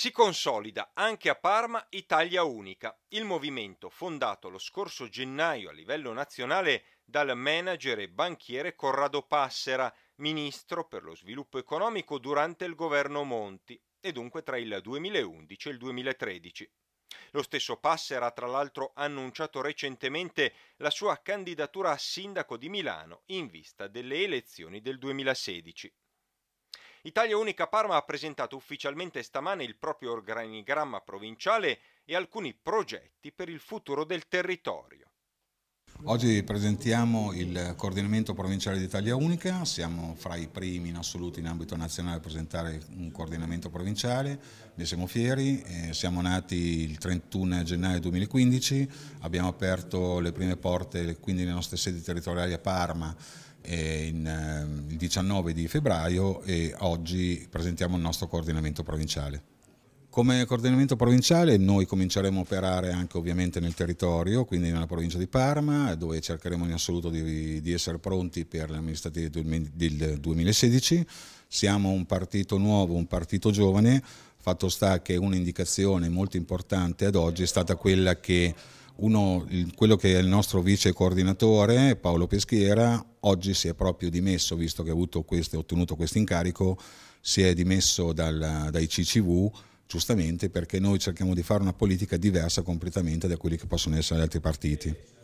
Si consolida anche a Parma Italia Unica, il movimento fondato lo scorso gennaio a livello nazionale dal manager e banchiere Corrado Passera, ministro per lo sviluppo economico durante il governo Monti e dunque tra il 2011 e il 2013. Lo stesso Passera ha tra l'altro annunciato recentemente la sua candidatura a sindaco di Milano in vista delle elezioni del 2016. Italia Unica Parma ha presentato ufficialmente stamane il proprio organigramma provinciale e alcuni progetti per il futuro del territorio. Oggi presentiamo il coordinamento provinciale d'Italia Unica, siamo fra i primi in assoluto in ambito nazionale a presentare un coordinamento provinciale, ne siamo fieri, eh, siamo nati il 31 gennaio 2015, abbiamo aperto le prime porte, quindi le nostre sedi territoriali a Parma eh, in, eh, il 19 di febbraio e oggi presentiamo il nostro coordinamento provinciale. Come coordinamento provinciale noi cominceremo a operare anche ovviamente nel territorio, quindi nella provincia di Parma, dove cercheremo in assoluto di, di essere pronti per le amministrative del 2016. Siamo un partito nuovo, un partito giovane, fatto sta che un'indicazione molto importante ad oggi è stata quella che uno, quello che è il nostro vice coordinatore, Paolo Peschiera, oggi si è proprio dimesso, visto che ha questo, ottenuto questo incarico, si è dimesso dal, dai CCV, giustamente perché noi cerchiamo di fare una politica diversa completamente da quelli che possono essere gli altri partiti.